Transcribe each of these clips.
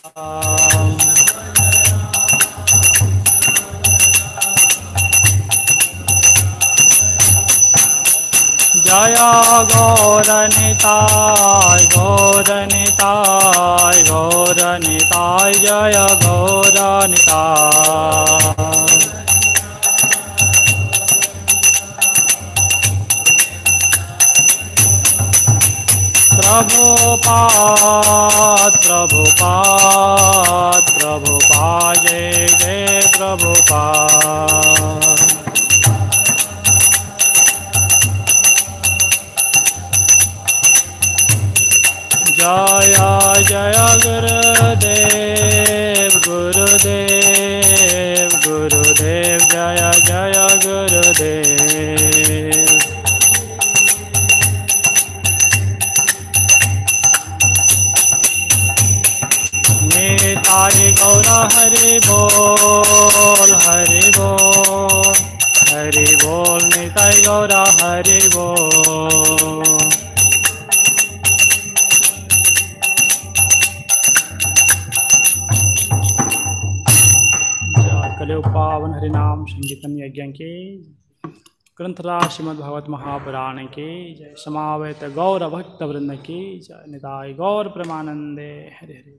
जय गौरनिताय गौरनिताय गौरनिताय जय गौरनिताय प्रभुपाद प्रभु प्रभुपा जय जय पा जय जय गुरुदेव गुरुदेव गुरुदेव जय जय गुरुदेव हरे गौरा हरे बोल हरे बोल हरे बोल निताय गौरा हरे बोल कलयो पावन हरिनाम संगीतन यज्ञ के ग्रंथला श्रीमद्भगवत महापुराण के जय समावेत गौर भक्त वृंद की जय निताय गौर प्रमानंदे हरे हरे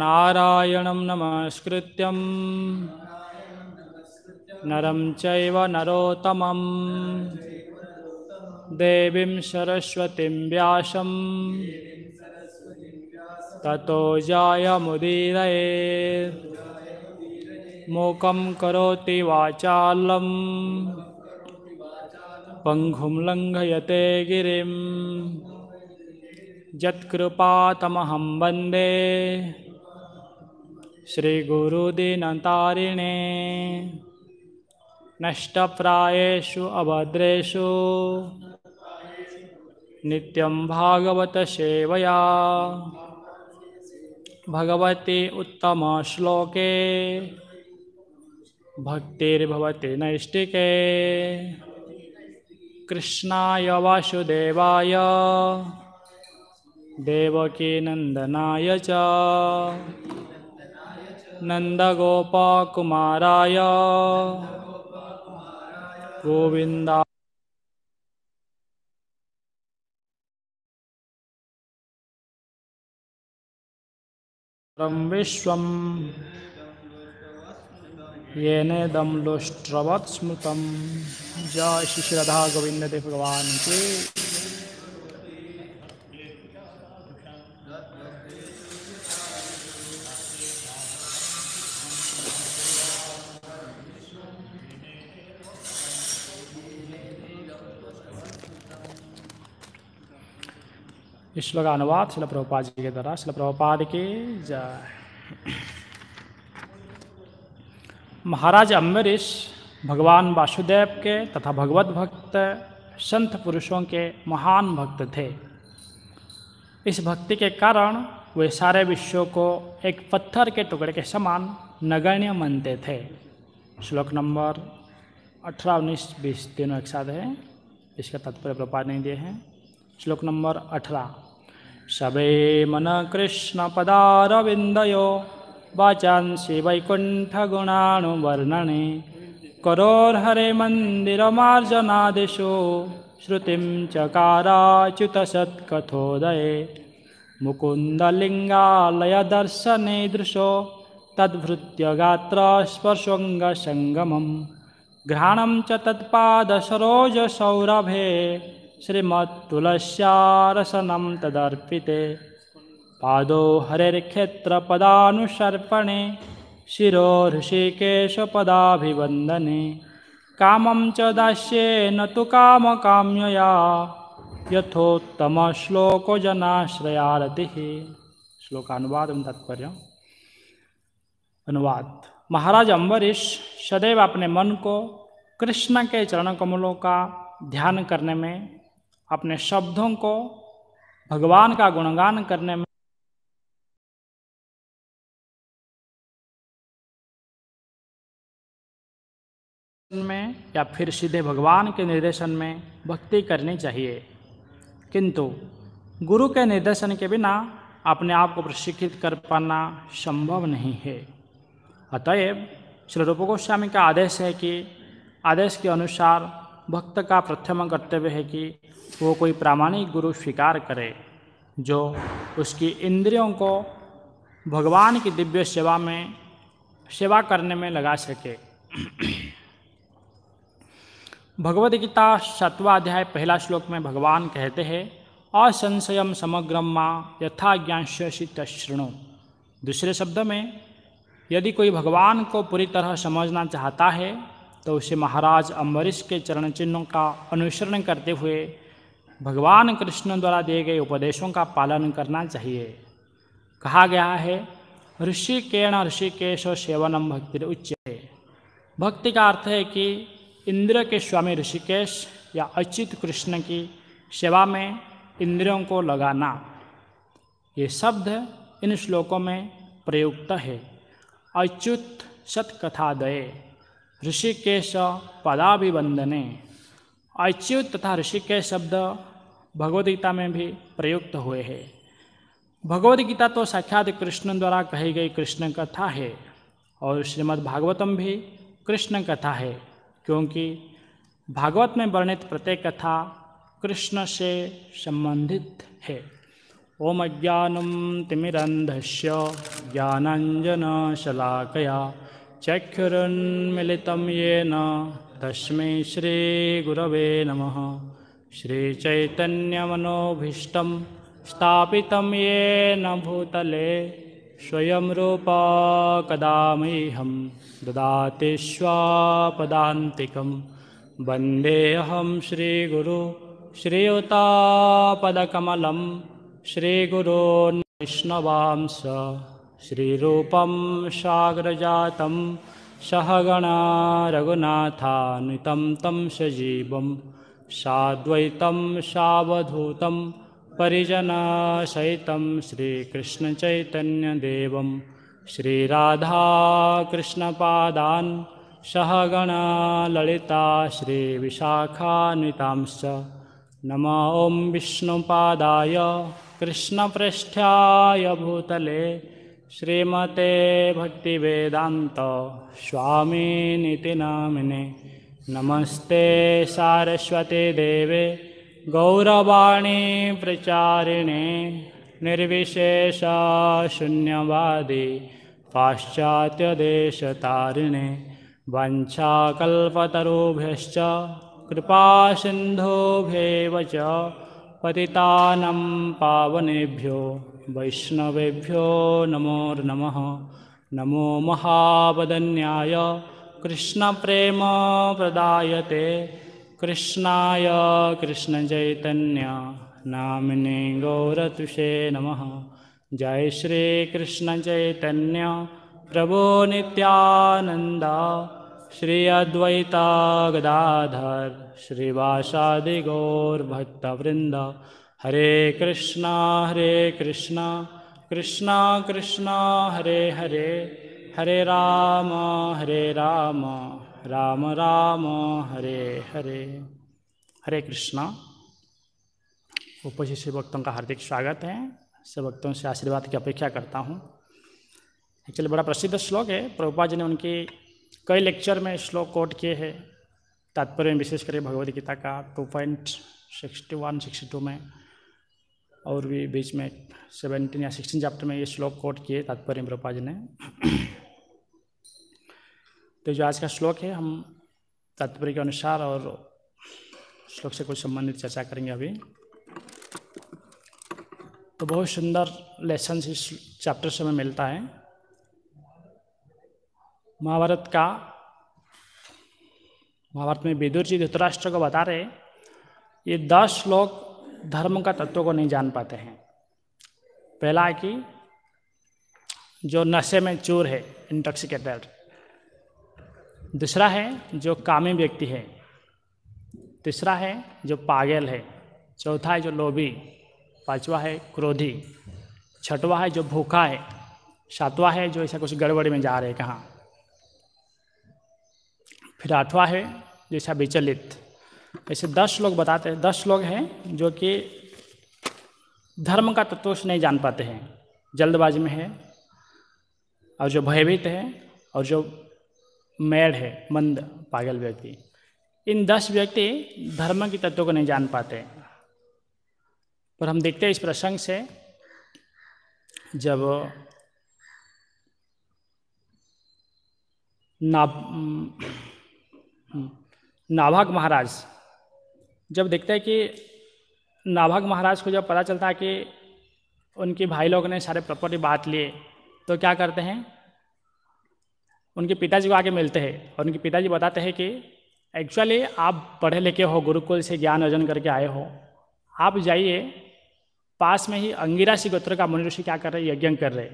नारायणं नमस्कृत्यं नरं चैव नरोत्तमं देवीं सरस्वतीं व्यासं ततो जायमुदीरये मूकं करोति वाचालं पङ्गुं लङ्घयते गिरिं यत्कृपातमहं वन्दे श्रीगुरुदिनतारिणे नष्टप्रायेषु अभद्रेषु नित्यं भागवतसेवया भगवते उत्तमश्लोके भक्तिर्भवति नैष्टिके कृष्णाय वासुदेवाय देवकीनन्दनाय च नन्दगोपाकुमाराय गोविन्दा विश्वं येनेदं लुष्ट्रवत् स्मृतं जय श्री श्रद्धा गोविन्ददेव भगवान् के श्लोक अनुवाद शिल प्रभुपाद जी के द्वारा शिल प्रभुपाद के जय महाराज अम्बरीश भगवान वासुदेव के तथा भगवत भक्त संत पुरुषों के महान भक्त थे इस भक्ति के कारण वे सारे विश्व को एक पत्थर के टुकड़े के समान नगण्य मानते थे श्लोक नंबर अठारह उन्नीस बीस तीनों एक साथ है इसका तात्पर्य प्रपा नहीं दिए हैं श्लोक नंबर अठारह शवे मन कृष्णपदारविन्दयो वाचां शिवैकुण्ठगुणानुवर्णने करोर्हरे मन्दिरमार्जनादिषु श्रुतिं चकाराच्युतसत्कथोदये मुकुन्दलिङ्गालयदर्शने दृशो तद्भृत्य गात्र स्पर्शङ्गसङ्गमं घ्राणं च तत्पादशरोजसौरभे श्रीमत्तुलस्यारसनं तदर्पिते पादौ हरेर्क्षेत्रपदानुसर्पणे शिरो ऋषिकेशपदाभिवन्दने कामं च दास्ये न तु कामकाम्यया यथोत्तमश्लोको जनाश्रयारतिः श्लोकानुवाद तात्पर्य अनुवाद महाराज अम्बरीश सदैव अपने मन को कृष्ण के चरण कमलों का ध्यान करने में अपने शब्दों को भगवान का गुणगान करने में में या फिर सीधे भगवान के निर्देशन में भक्ति करनी चाहिए किंतु गुरु के निर्देशन के बिना अपने आप को प्रशिक्षित कर पाना संभव नहीं है अतएव श्री रूप गोस्वामी का आदेश है कि आदेश के अनुसार भक्त का प्रथम कर्तव्य है कि वो कोई प्रामाणिक गुरु स्वीकार करे जो उसकी इंद्रियों को भगवान की दिव्य सेवा में सेवा करने में लगा सके भगवद गीता सातवा अध्याय पहला श्लोक में भगवान कहते हैं असंशयम समग्रम माँ यथा ज्ञान श्रृणु दूसरे शब्द में यदि कोई भगवान को पूरी तरह समझना चाहता है तो उसे महाराज अम्बरीश के चरण चिन्हों का अनुसरण करते हुए भगवान कृष्ण द्वारा दिए गए उपदेशों का पालन करना चाहिए कहा गया है ऋषिकेण ऋषिकेश सेवनम भक्ति उच्च भक्ति का अर्थ है कि इंद्र के स्वामी ऋषिकेश या अच्युत कृष्ण की सेवा में इंद्रियों को लगाना ये शब्द इन श्लोकों में प्रयुक्त है अच्युत सतकथादय ऋषिकेश पदाभिवंदने अच्युत तथा ऋषिकेश शब्द भगवदगीता में भी प्रयुक्त हुए हैं भगवदगीता तो साक्षात कृष्ण द्वारा कही गई कृष्ण कथा है और श्रीमद् भागवतम भी कृष्ण कथा है क्योंकि भागवत में वर्णित प्रत्येक कथा कृष्ण से संबंधित है ओम अज्ञानम तिमिरंध्य ज्ञानंजन शलाकया चक्षुरुन्मिलितं येन तस्मै श्रीगुरवे नमः श्रीचैतन्यमनोभीष्टं स्थापितं येन भूतले स्वयं रूपा कदामिहं ददाति स्वापदान्तिकं वन्देऽहं श्रीगुरु श्रीयुतापदकमलं श्रीगुरोन्विष्णवांस श्रीरूपं सहगणा सहगणारघुनाथानुतं तं सजीवं साद्वैतं शावधूतं परिजनाशयितं श्रीकृष्णचैतन्यदेवं श्रीराधाकृष्णपादान् श्रीविशाखान्वितांश्च नम ॐ विष्णुपादाय कृष्णपृष्ठाय भूतले श्रीमते भक्तिवेदान्त स्वामी नितिनामिनि नमस्ते सारश्वते देवे गौरवाणी प्रचारिणे निर्विशेषशून्यवादि पाश्चात्यदेशतारिणे वञ्चाकल्पतरुभ्यश्च कृपासिन्धोभ्येव च पतितानं पावनेभ्यो वैष्णवेभ्यो नमो नमः नमो महावदन्याय कृष्णप्रेम प्रदायते कृष्णाय कृष्णचैतन्य नामिने गौरतुषे नमः जय श्रीकृष्णचैतन्य प्रभो नित्यानन्द श्री अद्वैतागदाधर श्रीवासादिगौर्भवृन्द हरे कृष्णा हरे कृष्णा कृष्णा कृष्णा हरे हरे हरे राम हरे राम राम राम हरे हरे हरे कृष्णा उपस्थित शिवभक्तों का हार्दिक स्वागत है शिवभक्तों से आशीर्वाद की अपेक्षा करता हूँ एक्चुअली बड़ा प्रसिद्ध श्लोक है प्रभुपा जी ने उनके कई लेक्चर में श्लोक कोट किए हैं तात्पर्य विशेष करके भगवद गीता का two point sixty one sixty two में और भी बीच में सेवेंटीन या सिक्सटीन चैप्टर में ये श्लोक कोट किए तात्पर्य प्रपा जी ने तो जो आज का श्लोक है हम तात्पर्य के अनुसार और श्लोक से कुछ संबंधित चर्चा करेंगे अभी तो बहुत सुंदर लेसन इस चैप्टर से हमें मिलता है महाभारत का महाभारत में विदुर जी धुतराष्ट्र को बता रहे ये दस श्लोक धर्म का तत्व को नहीं जान पाते हैं पहला है कि जो नशे में चूर है इंटॉक्सिकेटेड दूसरा है जो कामी व्यक्ति है तीसरा है जो पागल है चौथा है जो लोभी पांचवा है क्रोधी छठवा है जो भूखा है सातवा है जो ऐसा कुछ गड़बड़ी में जा रहे हैं कहाँ फिर आठवा है जैसा विचलित ऐसे दस लोग बताते हैं दस लोग हैं जो कि धर्म का तत्व से नहीं जान पाते हैं जल्दबाजी में है और जो भयभीत है और जो मैड है मंद पागल व्यक्ति इन दस व्यक्ति धर्म के तत्वों को नहीं जान पाते पर हम देखते हैं इस प्रसंग से जब नाभ नाभाग महाराज जब देखते हैं कि नाभाग महाराज को जब पता चलता है कि उनके भाई लोग ने सारे प्रॉपर्टी बांट लिए तो क्या करते हैं उनके पिताजी को आके मिलते हैं और उनके पिताजी बताते हैं कि एक्चुअली आप पढ़े लिखे हो गुरुकुल से ज्ञान अर्जन करके आए हो आप जाइए पास में ही अंगिरा गोत्र का मुनि ऋषि क्या कर रहे यज्ञ कर रहे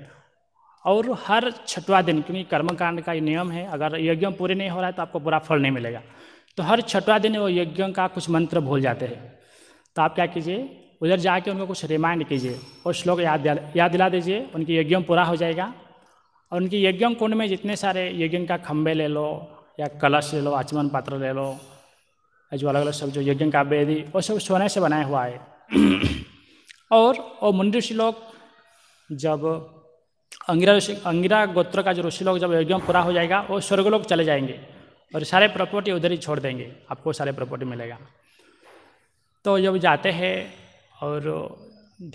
और हर छठवा दिन क्योंकि कर्मकांड का ये नियम है अगर यज्ञ पूरे नहीं हो रहा है तो आपको बुरा फल नहीं मिलेगा तो हर छठवा दिन वो यज्ञ का कुछ मंत्र भूल जाते हैं तो आप क्या कीजिए उधर जाके उनको कुछ रिमाइंड कीजिए और श्लोक याद याद दिला दीजिए उनकी यज्ञ पूरा हो जाएगा और उनकी यज्ञ कुंड में जितने सारे यज्ञ का खम्भे ले लो या कलश ले लो आचमन पात्र ले लो जो अलग अलग सब जो यज्ञ का वेदी वो सब सोने से बनाया हुआ है और वो मुंडी ऋषि लोग जब अंगिरा ऋषि अंगिरा गोत्र का जो ऋषि लोग जब यज्ञ पूरा हो जाएगा वो स्वर्ग लोग चले जाएंगे और सारे प्रॉपर्टी उधर ही छोड़ देंगे आपको सारे प्रॉपर्टी मिलेगा तो जब जाते हैं और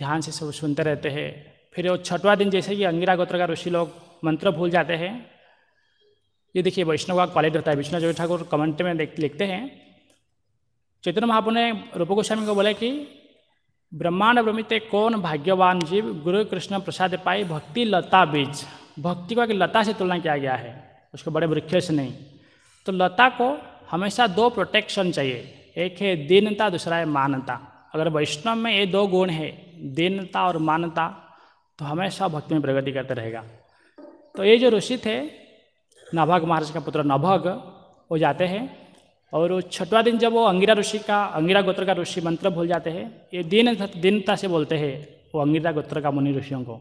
ध्यान से सब सुनते रहते हैं फिर वो छठवा दिन जैसे कि अंगिरा गोत्र का ऋषि लोग मंत्र भूल जाते हैं ये देखिए वैष्णव का क्वालिटी होता है विष्णु जो ठाकुर कमेंट में लिखते हैं चैतन्य महापुर ने रूप गोस्वामी को बोला कि ब्रह्मांड भ्रमित कौन भाग्यवान जीव गुरु कृष्ण प्रसाद पाई भक्ति लता बीज भक्ति को एक लता से तुलना किया गया है उसको बड़े वृक्ष से नहीं तो लता को हमेशा दो प्रोटेक्शन चाहिए एक है दीनता दूसरा है मानता अगर वैष्णव में ये दो गुण है दीनता और मानता तो हमेशा भक्ति में प्रगति करते रहेगा तो ये जो ऋषि थे नभग महाराज का पुत्र नभग वो जाते हैं और वो छठवा दिन जब वो अंगिरा ऋषि का अंगिरा गोत्र का ऋषि मंत्र भूल जाते हैं ये दीन दीनता से बोलते हैं वो अंगिरा गोत्र का मुनि ऋषियों को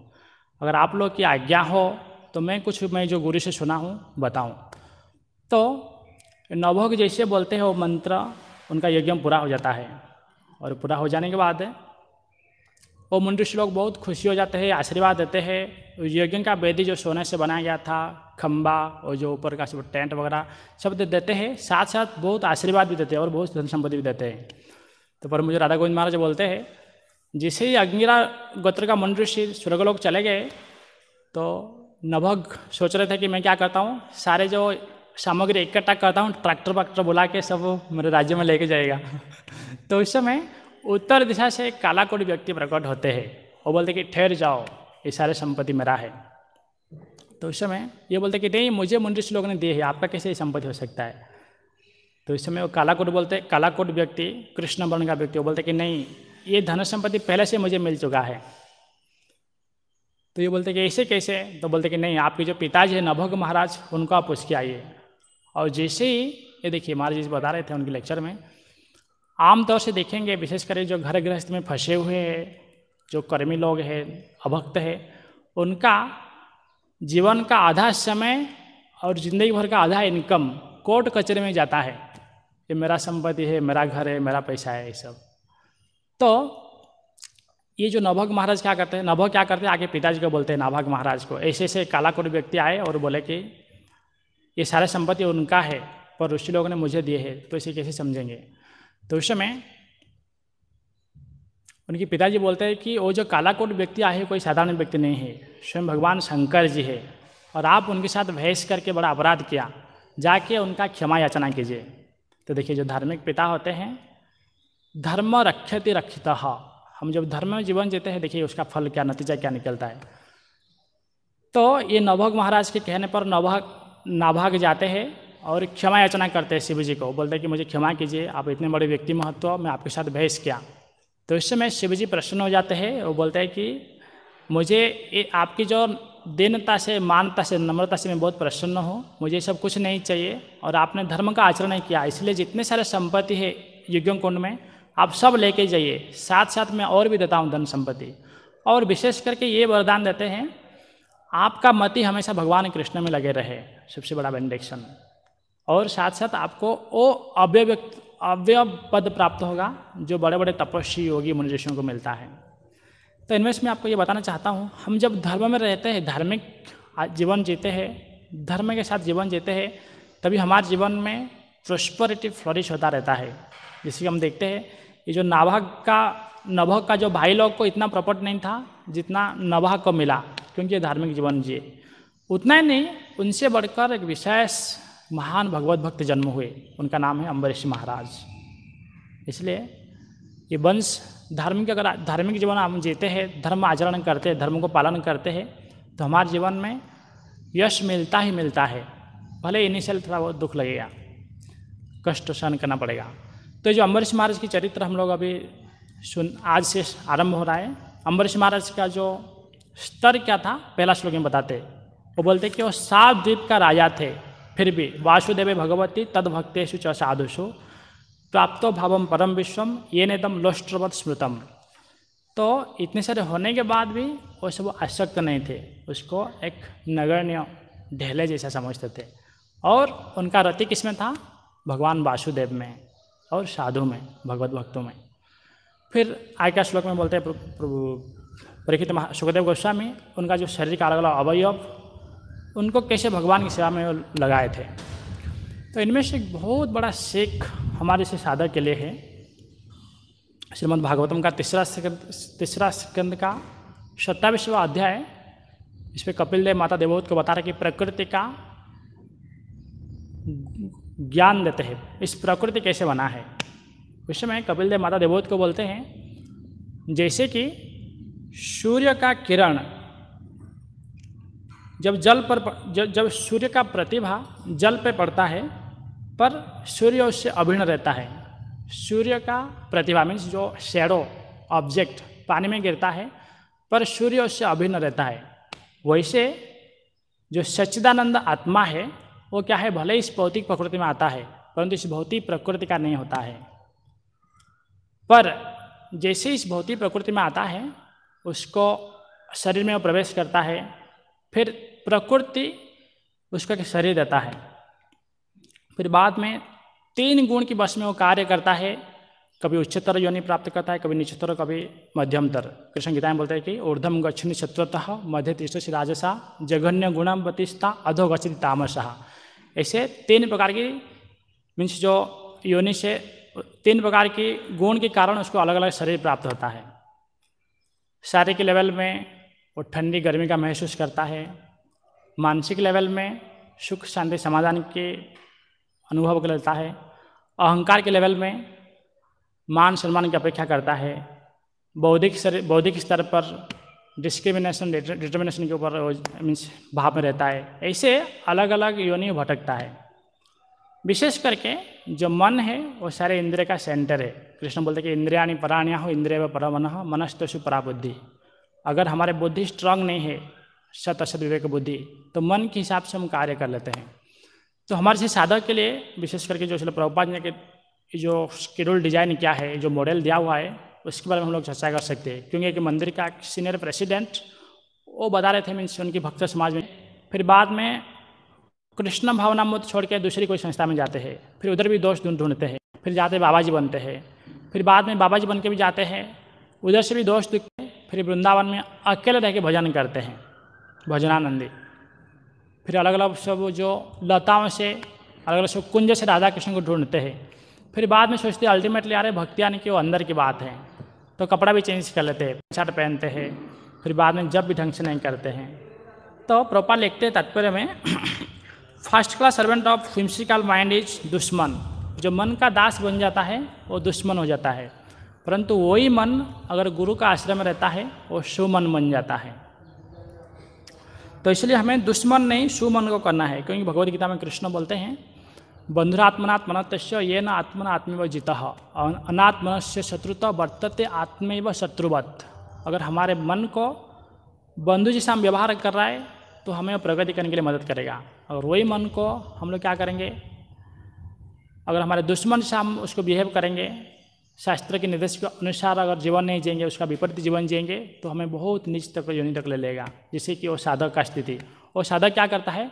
अगर आप लोग की आज्ञा हो तो मैं कुछ मैं जो गुरु से सुना हूँ बताऊँ तो नवभोग जैसे बोलते हैं वो मंत्र उनका यज्ञ पूरा हो जाता है और पूरा हो जाने के बाद वो मुंडू लोग बहुत खुशी हो जाते हैं आशीर्वाद देते हैं यज्ञ का वेदी जो सोने से बनाया गया था खम्बा और जो ऊपर का सब टेंट वगैरह सब देते हैं साथ साथ बहुत आशीर्वाद भी देते हैं और बहुत धन सम्पत्ति भी देते हैं तो पर मुझे राधा गोविंद महाराज बोलते हैं जिसे ही अग्निरा गोत्र का स्वर्ग स्वर्गलोक चले गए तो नभग सोच रहे थे कि मैं क्या करता हूँ सारे जो सामग्री इकट्ठा करता हूँ ट्रैक्टर वैक्टर बुला के सब मेरे राज्य में लेके जाएगा तो उस समय उत्तर दिशा से एक कालाकोट व्यक्ति प्रकट होते हैं और बोलते कि ठहर जाओ ये सारे संपत्ति मेरा है तो उस समय ये बोलते कि नहीं मुझे मुंडी लोगों ने दिए है आपका कैसे ये संपत्ति हो सकता है तो इस समय वो कोट बोलते कोट व्यक्ति कृष्ण वर्ण का व्यक्ति वो बोलते कि नहीं ये धन संपत्ति पहले से मुझे मिल चुका है तो ये बोलते कि ऐसे कैसे तो बोलते कि नहीं आपके जो पिताजी हैं नभोग महाराज उनको आप उसके आइए और जैसे ही ये देखिए महाराज जी बता रहे थे उनके लेक्चर में आमतौर से देखेंगे विशेष करके जो घर गृहस्थ में फंसे हुए हैं जो कर्मी लोग हैं अभक्त है उनका जीवन का आधा समय और ज़िंदगी भर का आधा इनकम कोर्ट कचरे में जाता है ये मेरा संपत्ति है मेरा घर है मेरा पैसा है ये सब तो ये जो नभग महाराज क्या करते हैं नभग क्या करते हैं आगे पिताजी को बोलते हैं नाभाग महाराज को ऐसे ऐसे कालाकुट व्यक्ति आए और बोले कि ये सारा संपत्ति उनका है पर ऋषि लोगों ने मुझे दिए है तो इसे कैसे समझेंगे तो उस समय उनके पिताजी बोलते हैं कि वो जो कालाकोट व्यक्ति आए कोई साधारण व्यक्ति नहीं है स्वयं भगवान शंकर जी है और आप उनके साथ बहस करके बड़ा अपराध किया जाके उनका क्षमा याचना कीजिए तो देखिए जो धार्मिक पिता होते हैं धर्म रक्षति रक्षित हम जब धर्म में जीवन जीते हैं देखिए उसका फल क्या नतीजा क्या निकलता है तो ये नवभग महाराज के कहने पर नवभग नाभाग जाते हैं और क्षमा याचना करते हैं शिव जी को बोलते हैं कि मुझे क्षमा कीजिए आप इतने बड़े व्यक्ति महत्व मैं आपके साथ बहस किया तो इस समय शिव जी प्रसन्न हो जाते हैं और बोलते हैं कि मुझे ए, आपकी जो दीनता से मानता से नम्रता से मैं बहुत प्रसन्न हूँ मुझे सब कुछ नहीं चाहिए और आपने धर्म का आचरण किया इसलिए जितने सारे संपत्ति है यज्ञ कुंड में आप सब लेके जाइए साथ साथ मैं और भी देता हूँ धन संपत्ति और विशेष करके ये वरदान देते हैं आपका मति हमेशा भगवान कृष्ण में लगे रहे सबसे बड़ा बेनडिक्शन और साथ साथ आपको वो अव्यव्यक्त अव्यय पद प्राप्त होगा जो बड़े बड़े तपस्वी योगी मनुष्यों को मिलता है तो इनमें से मैं आपको ये बताना चाहता हूँ हम जब धर्म में रहते हैं धार्मिक जीवन जीते हैं धर्म के साथ जीवन जीते हैं तभी हमारे जीवन में प्रोस्परिटी फ्लोरिश होता रहता है जैसे कि हम देखते हैं ये जो नाभाग का नभ का जो भाई लोग को इतना प्रॉपर्ट नहीं था जितना नभा को मिला क्योंकि धार्मिक जीवन जिए उतना ही नहीं उनसे बढ़कर एक विशेष महान भगवत भक्त जन्म हुए उनका नाम है अम्बरीश महाराज इसलिए ये वंश धार्मिक अगर धार्मिक जीवन हम जीते हैं धर्म आचरण करते हैं धर्म को पालन करते हैं तो हमारे जीवन में यश मिलता ही मिलता है भले इनिशियल थोड़ा बहुत दुख लगेगा कष्ट सहन करना पड़ेगा तो जो अम्बरीश महाराज की चरित्र हम लोग अभी सुन आज से आरंभ हो रहा है अम्बरीश महाराज का जो स्तर क्या था पहला श्लोक में बताते वो बोलते कि वो सात द्वीप का राजा थे फिर भी वासुदेव भगवती तद भक्तेशु च साधुषु प्राप्तो भावम परम विश्वम ये नेतम लोष्ट्रवत स्मृतम तो इतने सारे होने के बाद भी वो सब अशक्त नहीं थे उसको एक नगण्य ढेले जैसा समझते थे और उनका रति किसमें था भगवान वासुदेव में और साधु में भगवत भक्तों में फिर आय का श्लोक में बोलते हैं परीक्षित सुखदेव गोस्वामी उनका जो शरीर का अलग अलग अवयव उनको कैसे भगवान की सेवा में लगाए थे तो इनमें से एक बहुत बड़ा सीख हमारे से साधक के लिए है श्रीमद भागवतम का तीसरा तीसरा स्कंद का सत्ताविशवा अध्याय इस पर कपिल देव माता देवोत को बता रहे कि प्रकृति का ज्ञान देते हैं इस प्रकृति कैसे बना है उस समय कपिल देव माता देवोत को बोलते हैं जैसे कि सूर्य का किरण जब जल पर जब जब सूर्य का प्रतिभा जल पे पड़ता है पर सूर्य उससे अभिन्न रहता है सूर्य का प्रतिभा मीन्स जो शेडो ऑब्जेक्ट पानी में गिरता है पर सूर्य उससे अभिन्न रहता है वैसे जो सच्चिदानंद आत्मा है वो क्या है भले इस भौतिक प्रकृति में आता है परंतु इस भौतिक प्रकृति का नहीं होता है पर जैसे इस भौतिक प्रकृति में आता है उसको शरीर में प्रवेश करता है फिर प्रकृति उसका शरीर देता है फिर बाद में तीन गुण की बस में वो कार्य करता है कभी उच्चतर योनि प्राप्त करता है कभी निचतर कभी मध्यमतर कृष्ण गीताएं बोलते हैं कि ऊर्धम गच्छनी शत्रुतः मध्य तिष्ठि राजसा जघन्य गुणम बतिष्ठा अधो गच्छति तामसहा ऐसे तीन प्रकार की मीन्स जो योनि से तीन प्रकार की गुण के कारण उसको अलग अलग शरीर प्राप्त होता है शारीरिक लेवल में वो ठंडी गर्मी का महसूस करता है मानसिक लेवल में सुख शांति समाधान के अनुभव करता है अहंकार के लेवल में मान सम्मान की अपेक्षा करता है बौद्धिक बौद्धिक स्तर पर डिस्क्रिमिनेशन डिटर्मिनेशन के ऊपर मीन्स भाव में रहता है ऐसे अलग अलग योनि भटकता है विशेष करके जो मन है वो सारे इंद्रिय का सेंटर है कृष्ण बोलते हैं कि इंद्रिया पराणिया हो इंद्रिय व परमन मनस्तु पराबुद्धि अगर हमारे बुद्धि स्ट्रांग नहीं है सत असत विवेक बुद्धि तो मन के हिसाब से हम कार्य कर लेते हैं तो हमारे से साधक के लिए विशेष करके जो चलो प्रभुपाद ने के जो शेड्यूल डिजाइन क्या है जो मॉडल दिया हुआ है उसके बारे में हम लोग चर्चा कर सकते हैं क्योंकि एक मंदिर का सीनियर प्रेसिडेंट वो बता रहे थे मीन्स उनकी भक्त समाज में फिर बाद में कृष्ण भावना मुक्त छोड़ के दूसरी कोई संस्था में जाते हैं फिर उधर भी दोस्त ढूंढते हैं फिर जाते बाबा जी बनते हैं फिर बाद में बाबा जी बन के भी जाते हैं उधर से भी दोस्त दिखते हैं फिर वृंदावन में अकेले रह के भजन करते हैं भजनानंदी फिर अलग अलग सब जो लताओं से अलग अलग सब कुंज से राधा कृष्ण को ढूंढते हैं फिर बाद में सोचते अल्टीमेटली रहे भक्ति यानी कि वो अंदर की बात है तो कपड़ा भी चेंज कर लेते हैं शर्ट पहनते हैं फिर बाद में जब भी ढंग से नहीं करते हैं तो प्रोपर लिखते तात्पर्य में first class servant of whimsical mind is दुश्मन जो मन का दास बन जाता है वो दुश्मन हो जाता है परंतु वही मन अगर गुरु का आश्रय में रहता है वो सुमन बन जाता है तो इसलिए हमें दुश्मन नहीं सुमन को करना है क्योंकि भगवदगीता में कृष्ण बोलते हैं बंधुरात्मनात्मन तस्य ये न आत्मन आत्मव जित अनात्मन से शत्रुता वर्तते आत्मैव शत्रुवत अगर हमारे मन को बंधु जैसे हम व्यवहार कर रहा है तो हमें प्रगति करने के लिए मदद करेगा और वही मन को हम लोग क्या करेंगे अगर हमारे दुश्मन से हम उसको बिहेव करेंगे शास्त्र के निर्देश के अनुसार अगर जीवन नहीं जिएंगे उसका विपरीत जीवन जिएंगे तो हमें बहुत नीच तक योनि तक ले लेगा जिससे कि वो साधक का स्थिति और साधक क्या करता है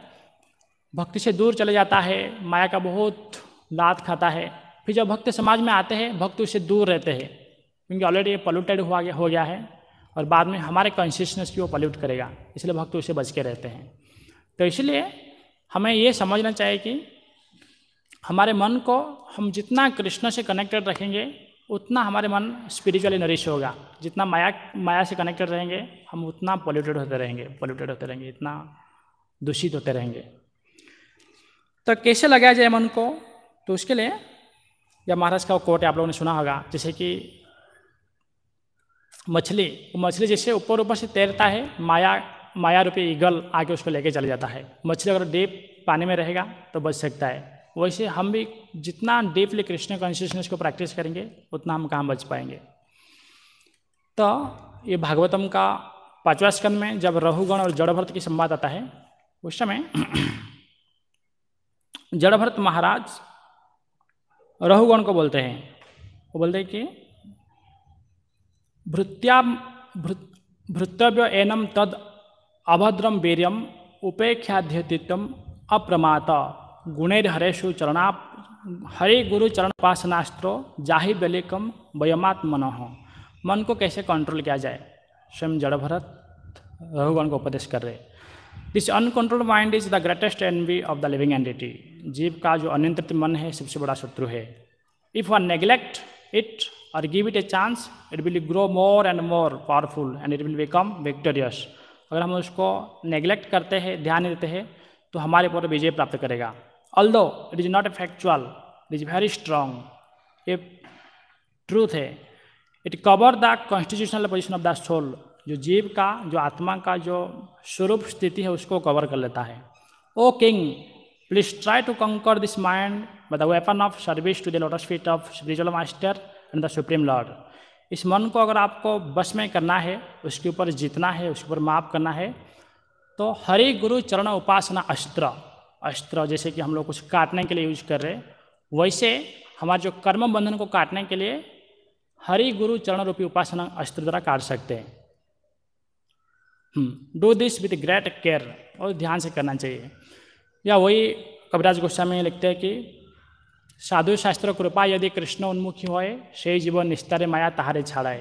भक्ति से दूर चले जाता है माया का बहुत लात खाता है फिर जब भक्त समाज में आते हैं भक्त उससे दूर रहते हैं क्योंकि ऑलरेडी ये पॉल्यूटेड हुआ हो गया है और बाद में हमारे कॉन्शियसनेस की वो पॉल्यूट करेगा इसलिए भक्त उसे बच के रहते हैं तो इसलिए हमें ये समझना चाहिए कि हमारे मन को हम जितना कृष्ण से कनेक्टेड रखेंगे उतना हमारे मन स्पिरिचुअली नरिश होगा जितना माया माया से कनेक्टेड रहेंगे हम उतना पॉल्यूटेड होते रहेंगे पॉल्यूटेड होते रहेंगे इतना दूषित होते रहेंगे तो कैसे लगाया जाए मन को तो उसके लिए या महाराज का कोट है आप लोगों ने सुना होगा जैसे कि मछली मछली जैसे ऊपर ऊपर से तैरता है माया माया रूपी ईगल आके उसको लेके चले जाता है मछली अगर डीप पानी में रहेगा तो बच सकता है वैसे हम भी जितना डीपली कृष्ण कॉन्शियसनेस को प्रैक्टिस करेंगे उतना हम कहाँ बच पाएंगे तो ये भागवतम का पांचवा स्कंद में जब रहुगण और जड़भरत की संवाद आता है उस समय जड़भरत महाराज रहुगण को बोलते हैं वो बोलते हैं कि भृत्या भृतव्य एनम तद अभद्रम वीरियम उपेक्षाध्यतित्व अप्रमाता हरे हरेशु चरणा हरे गुरु चरण उपासनास्त्रो जाहि बेलिकम वयमात्मन मन को कैसे कंट्रोल किया जाए स्वयं जड़ भरत रघुगण को उपदेश कर रहे this uncontrolled mind is the greatest enemy of the living entity जीव का जो अनियंत्रित मन है सबसे बड़ा शत्रु है इफ़ वन नेग्लेक्ट इट और give it a chance it will grow more and more powerful and it will become victorious अगर हम उसको नेग्लेक्ट करते हैं ध्यान देते हैं तो हमारे ऊपर विजय प्राप्त करेगा although it is not factual, it is very strong. A truth है it cover the constitutional position of the soul जो जीव का जो आत्मा का जो स्वरूप स्थिति है उसको कवर कर लेता है O king please try to conquer this mind by the weapon of service to the lotus feet of spiritual master and the supreme lord इस मन को अगर आपको बस में करना है उसके ऊपर जीतना है उसके ऊपर माफ करना है तो हरि गुरु चरण उपासना अस्त्र अस्त्र जैसे कि हम लोग कुछ काटने के लिए यूज कर रहे वैसे हमारे जो कर्म बंधन को काटने के लिए हरि गुरु चरण रूपी उपासना अस्त्र द्वारा काट सकते हैं do this with great care और ध्यान से करना चाहिए या वही कविराज गोस्वामी लिखते हैं कि साधु शास्त्र कृपा यदि कृष्ण उन्मुखी होए से जीवन निस्तारे माया तहारे छाड़ाए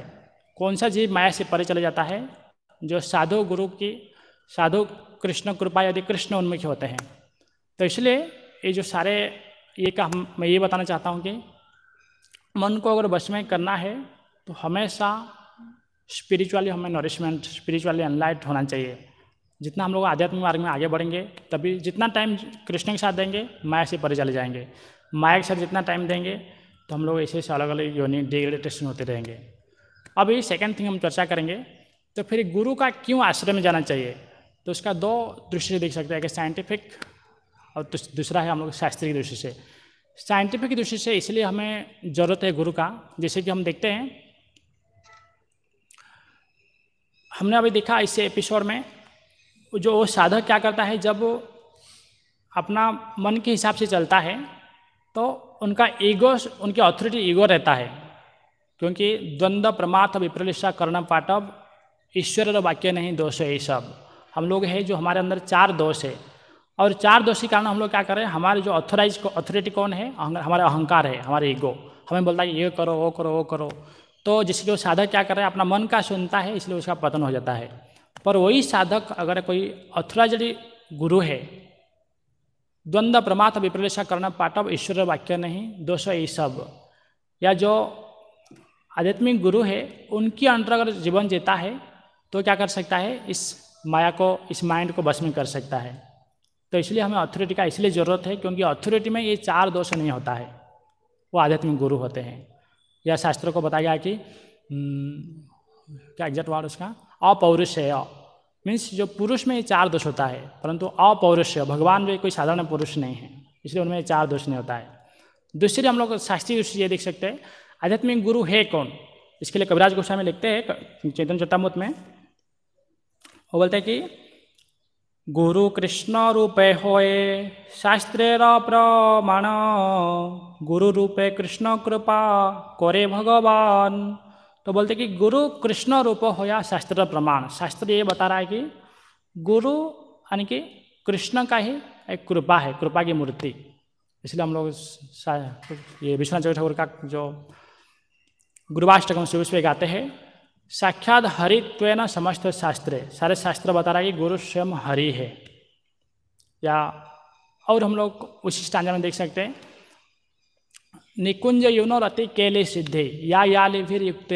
कौन सा जीव माया से परे चले जाता है जो साधु गुरु की साधु कृष्ण कृपा यदि कृष्ण उन्मुखी होते हैं तो इसलिए ये जो सारे ये का हम मैं ये बताना चाहता हूँ कि मन को अगर बस में करना है तो हमेशा स्पिरिचुअली हमें नरिशमेंट स्पिरिचुअली अनलाइट होना चाहिए जितना हम लोग आध्यात्मिक मार्ग में आगे बढ़ेंगे तभी जितना टाइम कृष्ण के साथ देंगे माया से परे चले जाएंगे माया के साथ जितना टाइम देंगे तो हम लोग ऐसे ऐसे अलग अलग योनि डिग्रेडेशन होते रहेंगे अब ये सेकेंड थिंग हम चर्चा करेंगे तो फिर गुरु का क्यों आश्रय में जाना चाहिए तो उसका दो दृष्टि देख सकते हैं कि साइंटिफिक और दूसरा है हम लोग शास्त्रीय दृष्टि से साइंटिफिक दृष्टि से इसलिए हमें ज़रूरत है गुरु का जैसे कि हम देखते हैं हमने अभी देखा इस एपिसोड में जो वो साधक क्या करता है जब अपना मन के हिसाब से चलता है तो उनका ईगो उनकी ऑथोरिटी ईगो रहता है क्योंकि द्वंद्व प्रमाथ विप्रलिषा कर्ण पाटव ईश्वर वाक्य नहीं दोष है ये सब हम लोग हैं जो हमारे अंदर चार दोष है और चार दोषी कारण हम लोग क्या करें हमारे जो ऑथोराइज अथॉरिटी कौन है हमारा अहंकार है हमारे ईगो हमें बोलता है ये करो वो करो वो करो तो जिसके वो साधक क्या कर रहे हैं अपना मन का सुनता है इसलिए उसका पतन हो जाता है पर वही साधक अगर कोई अथोराइज गुरु है द्वंद्व प्रमाथ विप्रवेश करना पाठव ईश्वर वाक्य नहीं दोष ये सब या जो आध्यात्मिक गुरु है उनके अंडर अगर जीवन जीता है तो क्या कर सकता है इस माया को इस माइंड को बस में कर सकता है तो इसलिए हमें अथॉरिटी का इसलिए ज़रूरत है क्योंकि अथॉरिटी में ये चार दोष नहीं होता है वो आध्यात्मिक गुरु होते हैं यह शास्त्रों को बताया गया कि हम्म, क्या एग्जैक्ट वर्ड उसका है मीन्स जो पुरुष में ये चार दोष होता है परंतु अपौरुष भगवान जो कोई साधारण पुरुष नहीं है इसलिए उनमें चार दोष नहीं होता है दूसरी हम लोग शास्त्रीय दृष्टि ये देख सकते हैं आध्यात्मिक गुरु है कौन इसके लिए कविराज गोस्वामी लिखते हैं चेतन चट्टामुत में वो बोलते हैं कि गुरु कृष्ण रूपे शास्त्र प्रमाण गुरु रूपे कृष्ण कृपा करे भगवान तो बोलते कि गुरु कृष्ण रूप होया शास्त्र प्रमाण शास्त्र ये बता रहा है कि गुरु यानी कि कृष्ण का ही एक कृपा है कृपा की मूर्ति इसलिए हम लोग ये विश्वनाथ चौधरी ठाकुर का जो गुरुवाष्टकम से गाते हैं साक्षात हरित्व समस्त शास्त्र सारे शास्त्र बता रहा है कि गुरु स्वयं हरि है या और हम लोग उसी स्टांजा में देख सकते हैं निकुंज युनो रति केले सिद्धे या याले फिर युक्त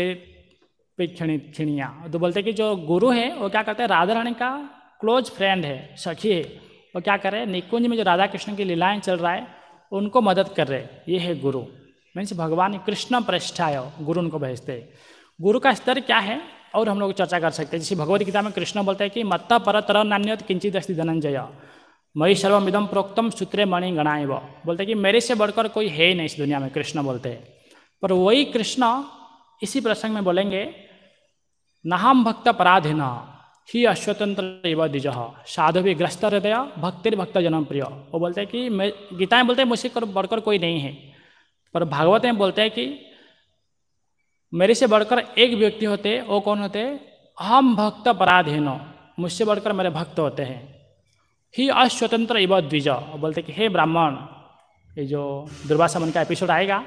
क्षणिया तो बोलते कि जो गुरु है वो क्या करते हैं राधा रानी का क्लोज फ्रेंड है सखी है वो क्या कर रहे हैं निकुंज में जो राधा कृष्ण की लीलाएं चल रहा है उनको मदद कर रहे ये है गुरु मीन्स भगवान कृष्ण प्रष्ठा गुरु उनको भेजते हैं गुरु का स्तर क्या है और हम लोग चर्चा कर सकते हैं जैसे भगवद गीता में कृष्ण बोलते हैं कि मत्ता पर तर नान्य किंचित अस्ति धनंजय मई सर्वमिदम प्रोक्तम सूत्रे मणि गणाए बोलते कि मेरे से बढ़कर कोई है ही नहीं इस दुनिया में कृष्ण बोलते हैं पर वही कृष्ण इसी प्रसंग में बोलेंगे नहाम भक्त पराधीन ही अश्वतंत्र दिज साधु भी ग्रस्त हृदय भक्तिर भक्त जनम प्रिय वो बोलते हैं कि मैं गीताएँ बोलते हैं मुझसे बढ़कर कोई नहीं है पर भागवत में बोलते हैं कि मेरे से बढ़कर एक व्यक्ति होते वो कौन होते हम भक्त पराधीनो मुझसे बढ़कर मेरे भक्त होते हैं ही अस्वतंत्र इव द्विज और बोलते कि हे ब्राह्मण ये जो दुर्वासा मन का एपिसोड आएगा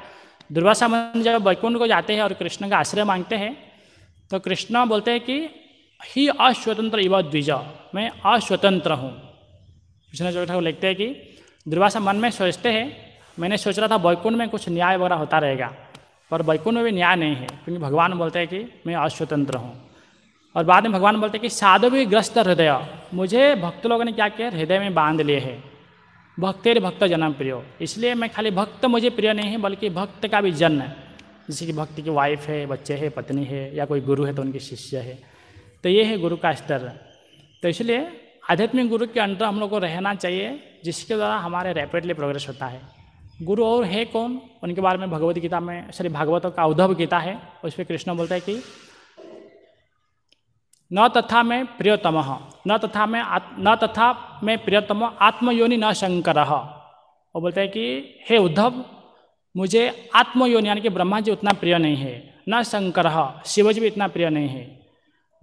दुर्वासा मन जब वैकुंठ को जाते हैं और कृष्ण का आश्रय मांगते हैं तो कृष्ण बोलते हैं कि ही अस्वतंत्र इव द्विज मैं अस्वतंत्र हूँ कृष्ण जो ठाकुर लिखते हैं कि दुर्वासा मन में सोचते हैं मैंने सोच रहा था वैकुंठ में कुछ न्याय वगैरह होता रहेगा पर वैकुंठ में भी न्याय नहीं है क्योंकि भगवान बोलते हैं कि मैं अस्वतंत्र हूँ और बाद में भगवान बोलते हैं कि साधु भी ग्रस्त हृदय मुझे भक्त लोगों ने क्या किया हृदय में बांध लिए है भक्तेर भक्त जन्म प्रिय इसलिए मैं खाली भक्त मुझे प्रिय नहीं है बल्कि भक्त का भी जन्म है जैसे कि भक्त की वाइफ है बच्चे है पत्नी है या कोई गुरु है तो उनके शिष्य है तो ये है गुरु का स्तर तो इसलिए आध्यात्मिक गुरु के अंडर हम लोग को रहना चाहिए जिसके द्वारा हमारे रैपिडली प्रोग्रेस होता है गुरु और है कौन उनके बारे में भगवत गीता में श्री भागवत का उद्धव गीता है उस पर कृष्ण बोलता है कि न तथा में प्रियतम न तथा में न तथा में प्रियतम आत्मयोनि न शंकर वो बोलता है कि हे उद्धव मुझे आत्मयोनि यानी कि ब्रह्मा जी उतना प्रिय नहीं है न शंकर शिव जी भी इतना प्रिय नहीं है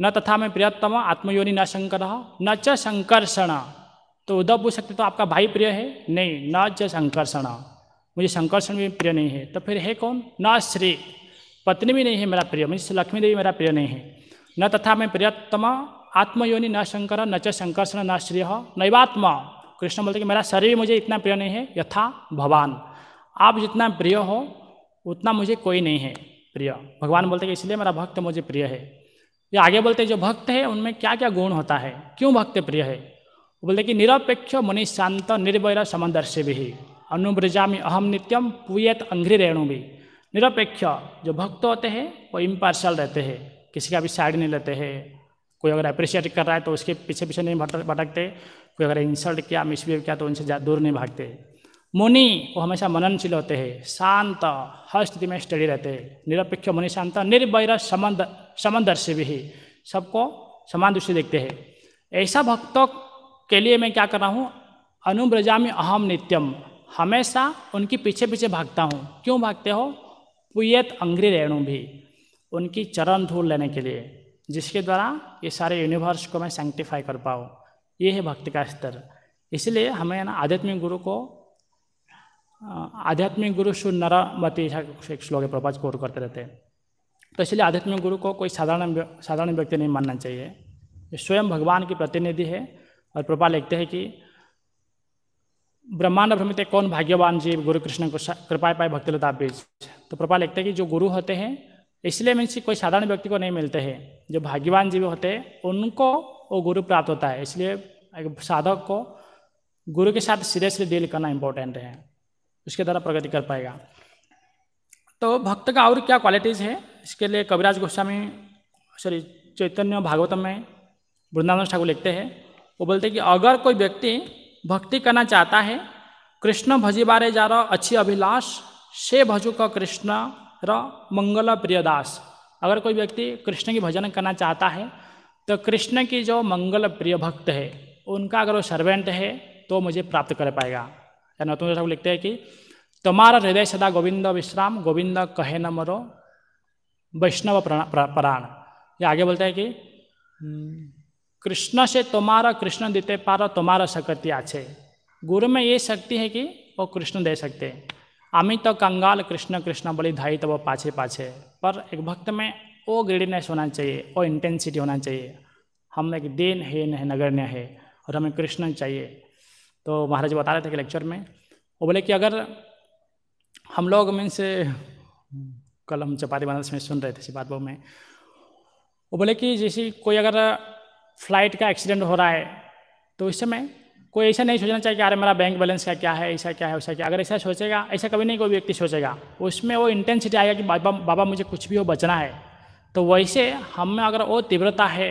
न तथा में प्रियतम आत्मयोनि न शंकर न च शंकर्षण तो उद्धव पूछ सकते तो आपका भाई प्रिय है नहीं न च शंकर्षण मुझे स्वामी भी प्रिय नहीं है तो फिर है कौन न श्री पत्नी भी नहीं है मेरा प्रिय मुझे लक्ष्मी देवी मेरा प्रिय नहीं है न तथा मैं प्रियतम आत्मयोनि न शंकर न च संकर्षण न श्रेय नैवात्मा कृष्ण बोलते कि मेरा शरीर मुझे इतना प्रिय नहीं है यथा भगवान आप जितना प्रिय हो उतना मुझे कोई नहीं है प्रिय भगवान बोलते कि इसलिए मेरा भक्त मुझे प्रिय है ये आगे बोलते जो भक्त है उनमें क्या क्या गुण होता है क्यों भक्त प्रिय है बोलते कि निरपेक्ष मुनि शांत निर्वैर समदर्शी भी अनुब्रजा में अहम नित्यम पुएत अंग्री रेणु भी निरपेक्ष जो भक्त होते हैं वो इम्पार्शल रहते हैं किसी का भी साइड नहीं लेते हैं कोई अगर अप्रिशिएट कर रहा है तो उसके पीछे पीछे नहीं भटकते कोई अगर इंसल्ट किया मिसबिहेव किया तो उनसे दूर नहीं भागते मुनि वो हमेशा मननशील होते हैं शांत हर स्थिति में स्टडी रहते हैं निरपेक्ष मुनि शांत निर्भय समंद समंदर्शी भी सबको समान दृष्टि देखते हैं ऐसा भक्तों के लिए मैं क्या कर रहा हूँ अनुब्रजा में अहम नित्यम हमेशा उनके पीछे पीछे भागता हूँ क्यों भागते हो पुयत अंग्री रेणु भी उनकी चरण धूल लेने के लिए जिसके द्वारा ये सारे यूनिवर्स को मैं सेंक्टिफाई कर पाऊँ ये है भक्ति का स्तर इसलिए हमें ना आध्यात्मिक गुरु को आध्यात्मिक गुरु शु नरमती एक श्लोक प्रपाज कोट करते रहते हैं तो इसलिए आध्यात्मिक गुरु को कोई साधारण साधारण व्यक्ति नहीं मानना चाहिए स्वयं भगवान की प्रतिनिधि है और प्रपा लिखते हैं कि ब्रह्मांड भ्रमित कौन भाग्यवान जी गुरु कृष्ण को कृपा पाए भक्तिलता बीज तो कृपा लिखते हैं कि जो गुरु होते हैं इसलिए मीन्स कोई साधारण व्यक्ति को नहीं मिलते हैं जो भाग्यवान जीव होते हैं उनको वो गुरु प्राप्त होता है इसलिए साधक को गुरु के साथ सीरियसली डील करना इम्पोर्टेंट है उसके द्वारा प्रगति कर पाएगा तो भक्त का और क्या क्वालिटीज़ है इसके लिए कविराज गोस्वामी सॉरी चैतन्य भागवतम में वृंदावन ठाकुर लिखते हैं वो बोलते हैं कि अगर कोई व्यक्ति भक्ति करना चाहता है कृष्ण भजी बारे जा रहा अच्छी अभिलाष से भजू का कृष्ण र मंगल प्रियदास अगर कोई व्यक्ति कृष्ण की भजन करना चाहता है तो कृष्ण की जो मंगल प्रिय भक्त है उनका अगर वो सर्वेंट है तो मुझे प्राप्त कर पाएगा या नौतुम ठाकुर लिखते हैं कि तुम्हारा हृदय सदा गोविंद विश्राम गोविंद कहे न मरो वैष्णव प्राण ये आगे बोलते हैं कि कृष्ण से तुम्हारा कृष्ण देते पारा तुम्हारा शक्ति आछे गुरु में ये शक्ति है कि वो कृष्ण दे सकते अमित तो कंगाल कृष्ण कृष्ण बोली धाई तो वो पाछे पाछे पर एक भक्त में वो ग्रेडनेस होना चाहिए वो इंटेंसिटी होना चाहिए हम एक देन है न नगण्य है और हमें कृष्ण चाहिए तो महाराज बता रहे थे कि लेक्चर में वो बोले कि अगर हम लोग मीन्स कल हम चपाती बनारस में सुन रहे थे सिपात में वो बोले कि जैसे कोई अगर फ्लाइट का एक्सीडेंट हो रहा है तो उस समय कोई ऐसा नहीं सोचना चाहिए कि अरे मेरा बैंक बैलेंस का क्या है ऐसा क्या है ऐसा क्या अगर ऐसा सोचेगा ऐसा कभी नहीं कोई व्यक्ति सोचेगा उसमें वो इंटेंसिटी आएगा कि बाबा बाबा मुझे कुछ भी हो बचना है तो वैसे हम में अगर वो तीव्रता है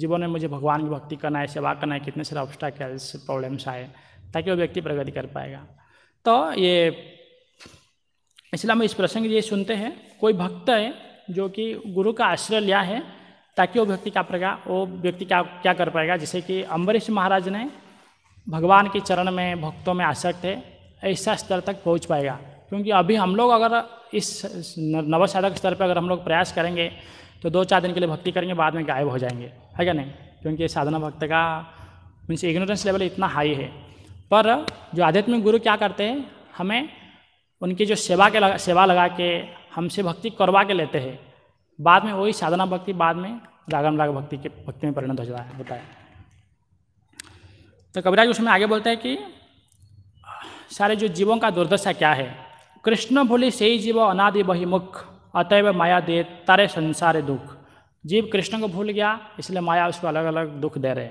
जीवन में मुझे भगवान की भक्ति करना है सेवा करना है कितने सारे ऑब्स्टाकल्स प्रॉब्लम्स आए ताकि वो व्यक्ति प्रगति कर पाएगा तो ये इसलिए हम इस प्रसंग ये सुनते हैं कोई भक्त है जो कि गुरु का आश्रय लिया है ताकि वो व्यक्ति क्या प्रगा वो व्यक्ति क्या क्या कर पाएगा जैसे कि अम्बरीश महाराज ने भगवान के चरण में भक्तों में आसक्त है ऐसा स्तर तक पहुंच पाएगा क्योंकि अभी हम लोग अगर इस नवसाधक स्तर पर अगर हम लोग प्रयास करेंगे तो दो चार दिन के लिए भक्ति करेंगे बाद में गायब हो जाएंगे है क्या नहीं क्योंकि साधना भक्त का मीन्स इग्नोरेंस लेवल इतना हाई है पर जो आध्यात्मिक गुरु क्या करते हैं हमें उनकी जो सेवा के लगा, सेवा लगा के हमसे भक्ति करवा के लेते हैं बाद में वही साधना भक्ति बाद में रागम राग भक्ति के भक्ति में परिणत हो जाता है होता है तो कविराज उसमें आगे बोलते हैं कि सारे जो जीवों का दुर्दशा क्या है कृष्ण भूली से ही जीव अनादि बहिमुख अतएव माया दे तारे संसारे दुख जीव कृष्ण को भूल गया इसलिए माया उसको अलग अलग दुख दे रहे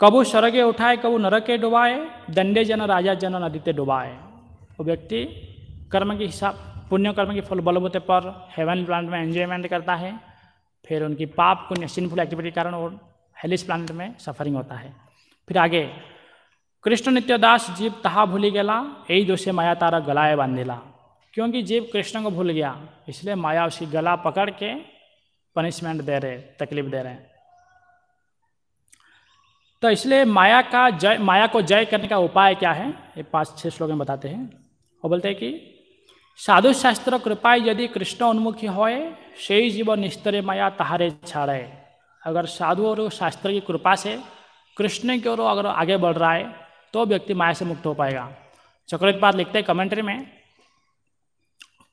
कबू स्वर्गे उठाए कबू नरके डुबाए दंडे जन राजा जन नदी डुबाए वो व्यक्ति कर्म के हिसाब पुण्यकर्म के फल बलबूते पर हेवन प्लांट में एंजॉयमेंट करता है फिर उनकी पाप पुण्य सिंफुल एक्टिविटी के कारण और हेलिस प्लांट में सफरिंग होता है फिर आगे कृष्ण नित्यदास जीव तहा भूली गला यही दोषे माया तारा गलाए बांधेला क्योंकि जीव कृष्ण को भूल गया इसलिए माया उसकी गला पकड़ के पनिशमेंट दे रहे तकलीफ दे रहे हैं तो इसलिए माया का जय माया को जय करने का उपाय क्या है ये पाँच छह श्लोक में बताते हैं और बोलते हैं कि साधु शास्त्र कृपा यदि कृष्ण उन्मुखी होए से जीवन निस्तरे माया तहारे छाड़े अगर साधु और शास्त्र की कृपा से कृष्ण की ओर अगर आगे बढ़ रहा है तो व्यक्ति माया से मुक्त हो पाएगा चक्रवर्ती बात लिखते हैं कमेंट्री में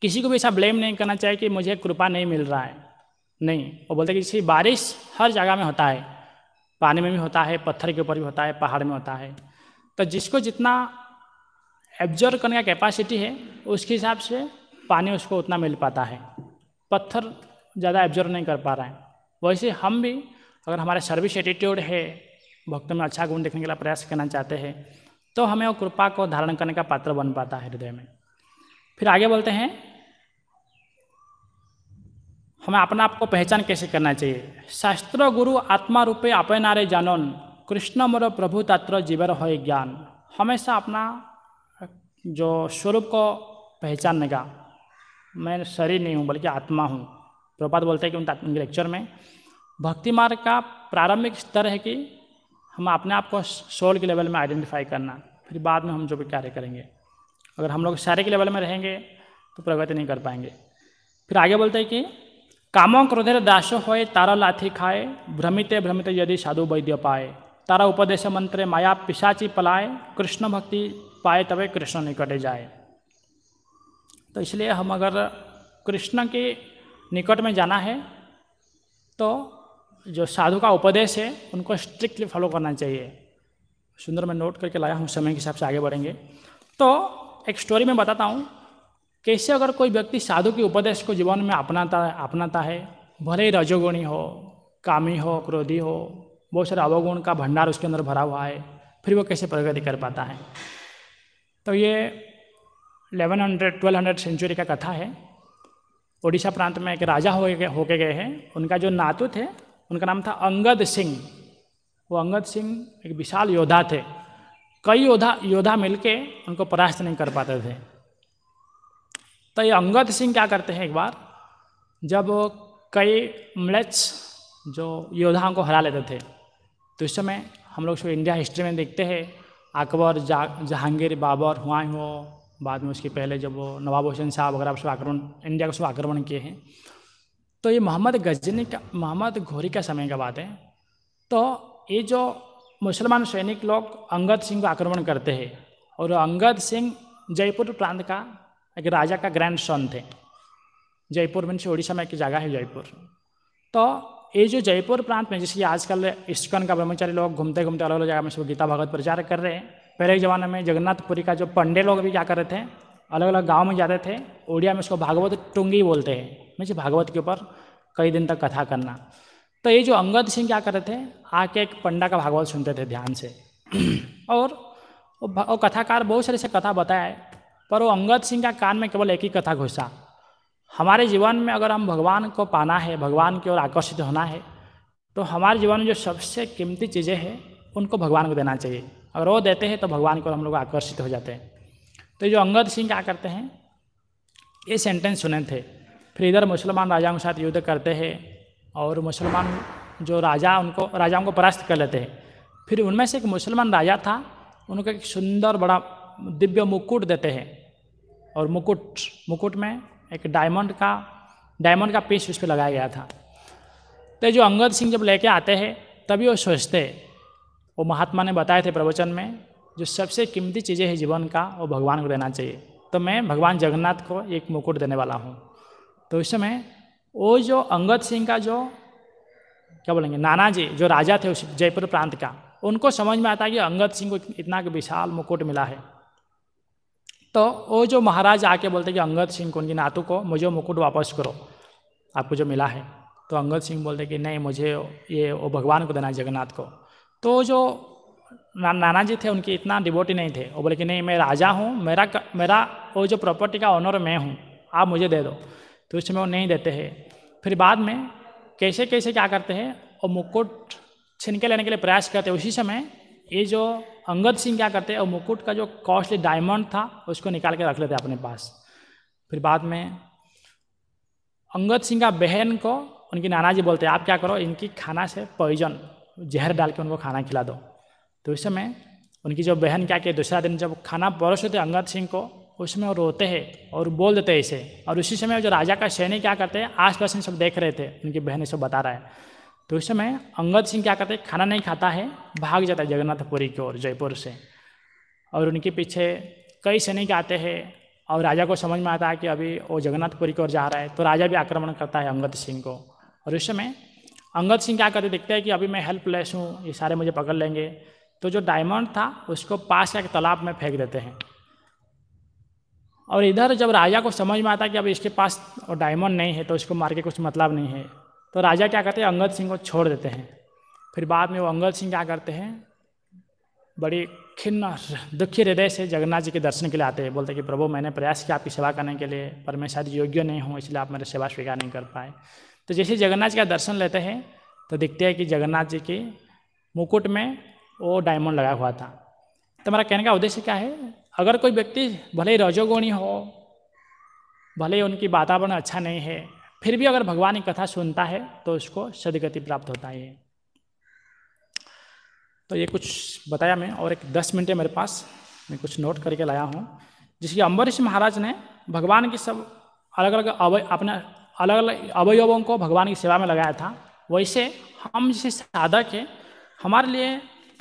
किसी को भी ऐसा ब्लेम नहीं करना चाहिए कि मुझे कृपा नहीं मिल रहा है नहीं वो बोलते कि जैसे बारिश हर जगह में होता है पानी में भी होता है पत्थर के ऊपर भी होता है पहाड़ में होता है तो जिसको जितना एब्जॉर्व करने का कैपेसिटी है उसके हिसाब से पानी उसको उतना मिल पाता है पत्थर ज़्यादा एब्जॉर्व नहीं कर पा रहा है वैसे हम भी अगर हमारा सर्विस एटीट्यूड है भक्तों में अच्छा गुण देखने के लिए प्रयास करना चाहते हैं तो हमें वो कृपा को धारण करने का पात्र बन पाता है हृदय में फिर आगे बोलते हैं हमें अपना आप को पहचान कैसे करना चाहिए शास्त्र गुरु आत्मा रूपे अपनारे जानन कृष्ण मोर प्रभु तात्र जीवर हो ज्ञान हमेशा अपना जो स्वरूप को पहचानने का मैं शरीर नहीं हूँ बल्कि आत्मा हूँ प्रपात बोलते हैं कि उनके लेक्चर में भक्ति मार्ग का प्रारंभिक स्तर है कि हम अपने आप को सोल के लेवल में आइडेंटिफाई करना फिर बाद में हम जो भी कार्य करेंगे अगर हम लोग शारीरिक लेवल में रहेंगे तो प्रगति नहीं कर पाएंगे फिर आगे बोलते हैं कि कामों क्रोधेर दासो होए तारा लाथी खाए भ्रमिते भ्रमिते यदि साधु वैद्य पाए तारा उपदेश मंत्र माया पिशाची पलाए कृष्ण भक्ति पाए तबे कृष्ण निकट जाए तो इसलिए हम अगर कृष्ण के निकट में जाना है तो जो साधु का उपदेश है उनको स्ट्रिक्टली फॉलो करना चाहिए सुंदर में नोट करके लाया हूँ समय के हिसाब से आगे बढ़ेंगे तो एक स्टोरी में बताता हूँ कैसे अगर कोई व्यक्ति साधु के उपदेश को जीवन में अपनाता है अपनाता है भले ही रजोगुणी हो कामी हो क्रोधी हो बहुत सारे अवगुण का भंडार उसके अंदर भरा हुआ है फिर वो कैसे प्रगति कर पाता है तो ये 1100 1200 सेंचुरी का कथा है ओडिशा प्रांत में एक राजा हो गए होके गए हैं उनका जो नातू थे उनका नाम था अंगद सिंह वो अंगद सिंह एक विशाल योद्धा थे कई योद्धा योद्धा मिलके उनको परास्त नहीं कर पाते थे तो ये अंगद सिंह क्या करते हैं एक बार जब कई मलेच जो योद्धाओं को हरा लेते थे तो इस समय हम लोग इंडिया हिस्ट्री में देखते हैं अकबर जा जहांगीर बाबर हुआ हो बाद में उसके पहले जब वो नवाब हुसैन साहब वगैरह सब आक्रमण इंडिया को सब आक्रमण किए हैं तो ये मोहम्मद गजनी का मोहम्मद घोरी का समय का बात है तो ये जो मुसलमान सैनिक लोग अंगद सिंह को आक्रमण करते हैं और अंगद सिंह जयपुर प्रांत का एक राजा का ग्रैंड सन थे जयपुर मीन से उड़ीसा में एक जगह है जयपुर तो ये जो जयपुर प्रांत में जैसे आजकल इस्कन का ब्रह्मचारी लोग घूमते घूमते अलग अलग जगह में सब गीता भगवत प्रचार कर रहे हैं पहले के ज़माने में जगन्नाथपुरी का जो पंडे लोग भी क्या कर रहे थे अलग अलग गाँव में जाते थे उड़िया में उसको भागवत टुंगी बोलते हैं मीन भागवत के ऊपर कई दिन तक कथा करना तो ये जो अंगद सिंह क्या कर रहे थे आके एक पंडा का भागवत सुनते थे ध्यान से और वो कथाकार बहुत सारे से कथा बताए पर वो अंगद सिंह का कान में केवल एक ही कथा घुसा हमारे जीवन में अगर हम भगवान को पाना है भगवान की ओर आकर्षित होना है तो हमारे जीवन में जो सबसे कीमती चीज़ें हैं उनको भगवान को देना चाहिए अगर वो देते हैं तो भगवान की ओर हम लोग आकर्षित हो जाते हैं तो जो अंगद सिंह क्या करते हैं ये सेंटेंस सुने थे फिर इधर मुसलमान राजाओं के साथ युद्ध करते हैं और मुसलमान जो राजा उनको राजाओं को परास्त कर लेते हैं फिर उनमें से एक मुसलमान राजा था उनको एक सुंदर बड़ा दिव्य मुकुट देते हैं और मुकुट मुकुट में एक डायमंड का डायमंड का पीस उस पर लगाया गया था तो जो अंगद सिंह जब लेके आते हैं तभी वो सोचते वो महात्मा ने बताए थे प्रवचन में जो सबसे कीमती चीज़ें हैं जीवन का वो भगवान को देना चाहिए तो मैं भगवान जगन्नाथ को एक मुकुट देने वाला हूँ तो उस समय वो जो अंगद सिंह का जो क्या बोलेंगे नाना जी जो राजा थे उस जयपुर प्रांत का उनको समझ में आता है कि अंगद सिंह को इतना विशाल मुकुट मिला है तो वो जो महाराज आके बोलते कि अंगद सिंह को उनकी नातू को मुझे मुकुट वापस करो आपको जो मिला है तो अंगद सिंह बोलते कि नहीं मुझे ये वो भगवान को देना है जगन्नाथ को तो जो ना, नाना जी थे उनकी इतना डिबोटी नहीं थे वो बोले कि नहीं मैं राजा हूँ मेरा मेरा वो जो प्रॉपर्टी का ऑनर मैं हूँ आप मुझे दे दो तो उस समय वो नहीं देते हैं फिर बाद में कैसे कैसे क्या करते हैं और मुकुट छिनके लेने के लिए प्रयास करते उसी समय ये जो अंगद सिंह क्या करते हैं और मुकुट का जो कॉस्टली डायमंड था उसको निकाल के रख लेते अपने पास फिर बाद में अंगद सिंह का बहन को उनके नाना जी बोलते हैं आप क्या करो इनकी खाना से पॉइजन जहर डाल के उनको खाना खिला दो तो उस समय उनकी जो बहन क्या कि दूसरा दिन जब खाना परोस होते तो अंगद सिंह को उसमें वो रोते हैं और बोल देते हैं इसे और उसी समय जो राजा का सैनिक क्या करते हैं आस पास सब देख रहे थे उनकी बहन सब बता रहा है तो उस समय अंगद सिंह क्या करते खाना नहीं खाता है भाग जाता है जगन्नाथपुरी की ओर जयपुर से और उनके पीछे कई सैनिक आते हैं और राजा को समझ में आता है कि अभी वो जगन्नाथपुरी की ओर जा रहा है तो राजा भी आक्रमण करता है अंगद सिंह को और उस समय अंगद सिंह क्या करते देखते हैं कि अभी मैं हेल्पलेस हूँ ये सारे मुझे पकड़ लेंगे तो जो डायमंड था उसको पास एक तालाब में फेंक देते हैं और इधर जब राजा को समझ में आता है कि अब इसके पास डायमंड नहीं है तो इसको मार के कुछ मतलब नहीं है तो राजा क्या करते हैं अंगद सिंह को छोड़ देते हैं फिर बाद में वो अंगद सिंह क्या करते हैं बड़ी खिन्न दुखी हृदय से जगन्नाथ जी के दर्शन के लिए आते हैं बोलते हैं कि प्रभु मैंने प्रयास किया आपकी सेवा करने के लिए पर मैं शायद योग्य नहीं हूँ इसलिए आप मेरे सेवा स्वीकार नहीं कर पाए तो जैसे जगन्नाथ जी का दर्शन लेते हैं तो दिखते हैं कि जगन्नाथ जी के मुकुट में वो डायमंड लगा हुआ था तो मेरा कहने का उद्देश्य क्या है अगर कोई व्यक्ति भले ही रजोगुणी हो भले ही उनकी वातावरण अच्छा नहीं है फिर भी अगर भगवान की कथा सुनता है तो उसको सदगति प्राप्त होता है तो ये कुछ बताया मैं और एक दस मिनट मेरे पास मैं कुछ नोट करके लाया हूँ जिसकी अम्बरीश महाराज ने भगवान की सब अलग अलग अवय अपने अलग अलग अवयवों को भगवान की सेवा में लगाया था वैसे हम जैसे साधक हैं हमारे लिए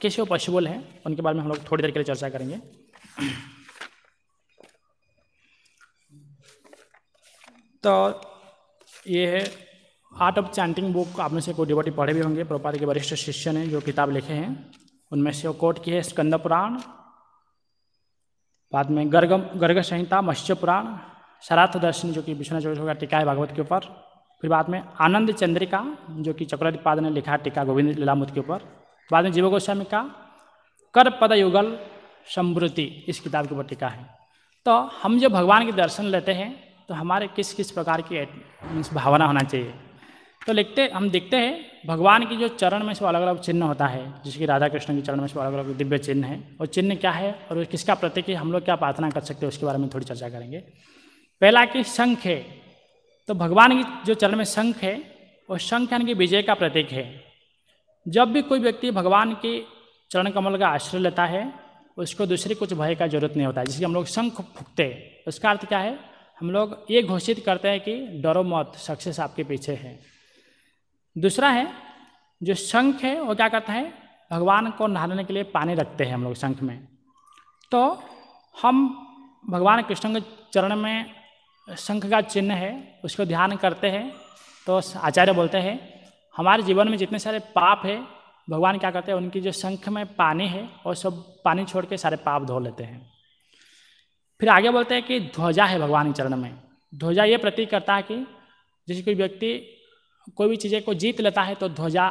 कैसे वो पॉसिबल है उनके बारे में हम लोग थोड़ी देर के लिए चर्चा करेंगे तो ये है आर्ट ऑफ चैंटिंग बुक आप में से कोई डिबोटी पढ़े भी होंगे प्रोपाद के वरिष्ठ शिष्य ने जो किताब लिखे हैं उनमें से कोट की है स्कंद पुराण बाद में गर्ग गर्ग संहिता मत्स्य पुराण शरार्थ दर्शन जो कि विश्वनाथ चौबीस का टीका है भागवत के ऊपर फिर बाद में आनंद चंद्रिका जो कि चक्रवर्तीपाद ने लिखा टीका गोविंद लीलामुद के ऊपर बाद में जीव गोस्वामी का कर पद युगल समृति इस किताब के ऊपर टीका है तो हम जो भगवान के दर्शन लेते हैं तो हमारे किस किस प्रकार की भावना होना चाहिए तो लिखते हम देखते हैं भगवान की जो चरण में से अलग अलग चिन्ह होता है जिसकी राधा कृष्ण के चरण में से अलग अलग दिव्य चिन्ह है वो चिन्ह क्या है और किसका प्रतीक है हम लोग क्या प्रार्थना कर सकते हैं उसके बारे में थोड़ी चर्चा करेंगे पहला कि शंख है तो भगवान की जो चरण में शंख है वो शंख यानी कि विजय का प्रतीक है जब भी कोई व्यक्ति भगवान के चरण कमल का आश्रय लेता है उसको दूसरे कुछ भय का जरूरत नहीं होता जिसकी हम लोग शंख फूकते हैं उसका अर्थ क्या है हम लोग ये घोषित करते हैं कि डरो मत सक्सेस आपके पीछे है दूसरा है जो शंख है वो क्या करता है भगवान को नहाने के लिए पानी रखते हैं हम लोग शंख में तो हम भगवान कृष्ण के चरण में शंख का चिन्ह है उसको ध्यान करते हैं तो आचार्य बोलते हैं हमारे जीवन में जितने सारे पाप है भगवान क्या करते हैं उनकी जो शंख में पानी है और सब पानी छोड़ के सारे पाप धो लेते हैं फिर आगे बोलते हैं कि ध्वजा है भगवान के चरण में ध्वजा ये प्रतीक करता है कि जैसे कोई व्यक्ति कोई भी चीज़ें को जीत लेता है तो ध्वजा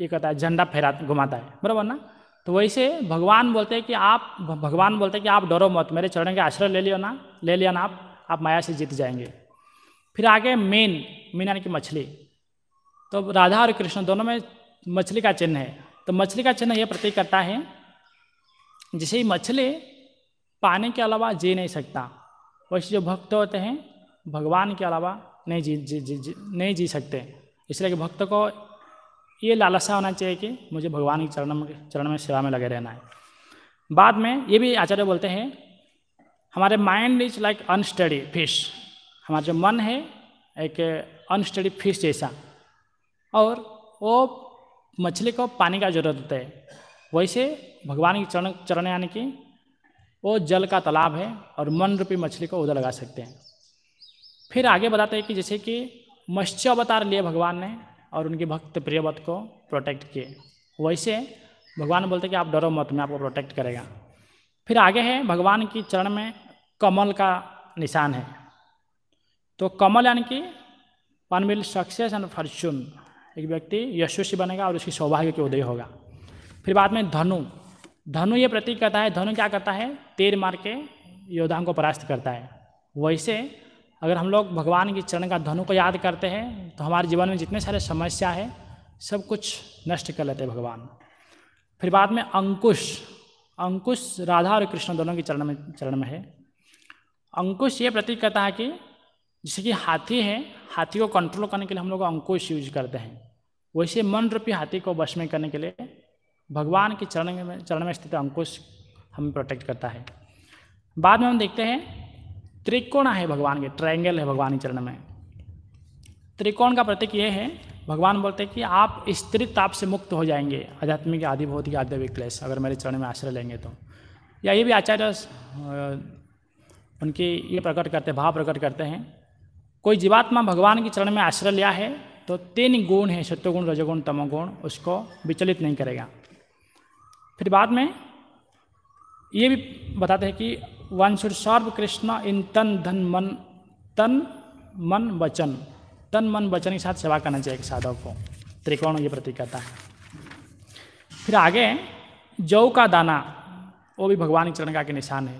ये कहता है झंडा फहरा घुमाता है बराबर ना तो वैसे भगवान बोलते हैं कि आप भगवान बोलते हैं कि आप डरो मत मेरे चरण के आश्रय ले लियो ना ले लिया ना आप आप माया से जीत जाएंगे फिर आगे मेन मेन यानी कि मछली तो राधा और कृष्ण दोनों में मछली का चिन्ह है तो मछली का चिन्ह यह प्रतीक करता है जैसे ही मछली पाने के अलावा जी नहीं सकता वैसे जो भक्त होते हैं भगवान के अलावा नहीं जी जी, जी, जी नहीं जी सकते इसलिए कि भक्त को ये लालसा होना चाहिए कि मुझे भगवान के चरण में चरण में सेवा में लगे रहना है बाद में ये भी आचार्य बोलते हैं हमारे mind is like unsteady fish हमारा जो मन है एक अनस्टडी फिश जैसा और वो मछली को पानी का जरूरत होता है वैसे भगवान के चरण चरण यानी कि वो जल का तालाब है और मन रूपी मछली को उधर लगा सकते हैं फिर आगे बताते हैं कि जैसे कि मत्स्य अवतार लिए भगवान ने और उनके भक्त प्रियवत को प्रोटेक्ट किए वैसे भगवान बोलते कि आप डरो मत मैं आपको प्रोटेक्ट करेगा फिर आगे है भगवान की चरण में कमल का निशान है तो कमल यानी कि one will success and fortune एक व्यक्ति यशस्वी बनेगा और उसकी सौभाग्य के उदय होगा फिर बाद में धनु धनु ये प्रतीक करता है धनु क्या करता है तेर मार के योद्धाओं को परास्त करता है वैसे अगर हम लोग भगवान के चरण का धनु को याद करते हैं तो हमारे जीवन में जितने सारे समस्या है सब कुछ नष्ट कर लेते हैं भगवान फिर बाद में अंकुश अंकुश राधा और कृष्ण दोनों के चरण में चरण में है अंकुश ये प्रतीक करता है कि जैसे कि हाथी है हाथी को कंट्रोल करने के लिए हम लोग अंकुश यूज करते हैं वैसे मन रूपी हाथी को वश में करने के लिए भगवान के चरण में चरण में स्थित अंकुश हमें प्रोटेक्ट करता है बाद में हम देखते हैं त्रिकोण है भगवान के ट्रायंगल है भगवान के चरण में त्रिकोण का प्रतीक ये है भगवान बोलते हैं कि आप स्त्री ताप से मुक्त हो जाएंगे आध्यात्मिक आदि भौतिक आध्यात्मिक क्लेश अगर मेरे चरण में आश्रय लेंगे तो या ये भी आचार्य उनकी ये प्रकट करते भाव प्रकट करते हैं कोई जीवात्मा भगवान के चरण में आश्रय लिया है तो तीन गुण है शत्रुगुण रजगुण तमोगुण उसको विचलित नहीं करेगा फिर बाद में ये भी बताते हैं कि one should serve Krishna in तन धन मन तन मन वचन तन मन वचन के साथ सेवा करना चाहिए साधव को त्रिकोण ये प्रतीक कहता है फिर आगे जौ का दाना वो भी भगवान के चरण का के निशान है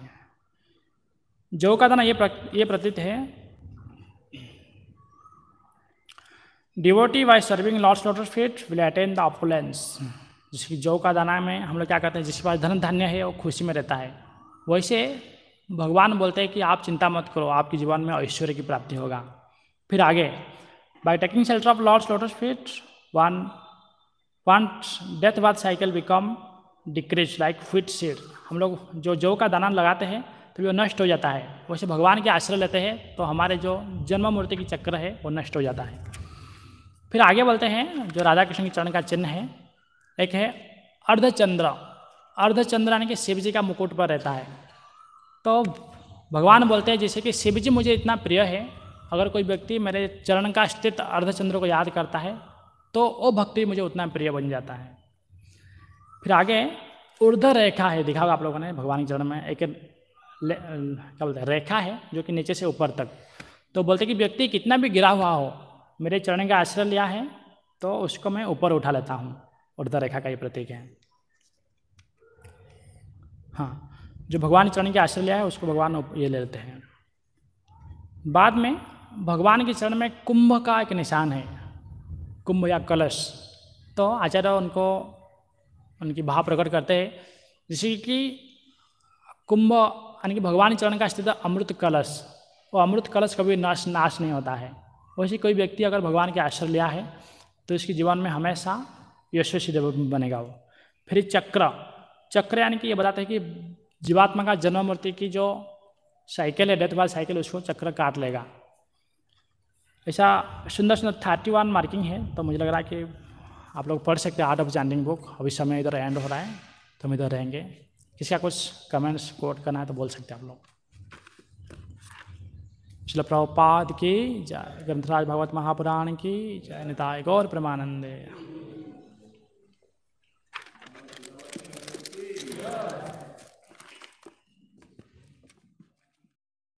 जौ का दाना ये प्र, ये प्रतीत है devotee by serving lord's lotus feet will attend the opulence जिसकी जौ का दाना में हम लोग क्या कहते हैं जिसके पास धन धान्य है वो खुशी में रहता है वैसे भगवान बोलते हैं कि आप चिंता मत करो आपके जीवन में ऐश्वर्य की प्राप्ति होगा फिर आगे by taking shelter of lord's lotus feet one one death बाद cycle become decrease like fried seed हम लोग जो जौ का दाना लगाते हैं तो वो नष्ट हो जाता है वैसे भगवान के आश्रय लेते हैं तो हमारे जो जन्म मूर्ति की चक्र है वो नष्ट हो जाता है फिर आगे बोलते हैं जो राधा कृष्ण के चरण का चिन्ह है एक है अर्धचंद्र अर्धचंद्र यानी कि शिव जी का मुकुट पर रहता है तो भगवान बोलते हैं जैसे कि शिव जी मुझे इतना प्रिय है अगर कोई व्यक्ति मेरे चरण का स्थित अर्धचंद्र को याद करता है तो वो भक्ति मुझे उतना प्रिय बन जाता है फिर आगे ऊर्ध रेखा है दिखा आप लोगों ने भगवान के चरण में एक क्या बोलते हैं रेखा है जो कि नीचे से ऊपर तक तो बोलते कि व्यक्ति कितना भी गिरा हुआ हो मेरे चरण का आश्रय लिया है तो उसको मैं ऊपर उठा लेता हूँ उर्धा रेखा का ये प्रतीक है हाँ जो भगवान चरण के आश्रय लिया है उसको भगवान ये ले लेते हैं बाद में भगवान के चरण में कुंभ का एक निशान है कुंभ या कलश तो आचार्य उनको उनकी भाव प्रकट करते हैं जैसे कि कुंभ यानी कि भगवान चरण का स्थित अमृत कलश वो अमृत कलश कभी नाश नाश नहीं होता है वैसे कोई व्यक्ति अगर भगवान के आश्रय लिया है तो इसके जीवन में हमेशा यशस्वी बनेगा वो फिर चक्र चक्र यानी कि ये बताते हैं कि जीवात्मा का जन्म मृत्यु की जो साइकिल है डेथ वाली साइकिल उसको चक्र काट लेगा ऐसा सुंदर सुंदर थर्टी वन मार्किंग है तो मुझे लग रहा है कि आप लोग पढ़ सकते हैं आर्ट ऑफ चैंडिंग बुक अभी समय इधर एंड हो रहा है तो हम इधर रहेंगे किसी का कुछ कमेंट्स कोट करना है तो बोल सकते हैं आप लोग शिल प्रभुपाद की जय ग्रंथराज भगवत महापुराण की जय निताय गौर प्रमानंदे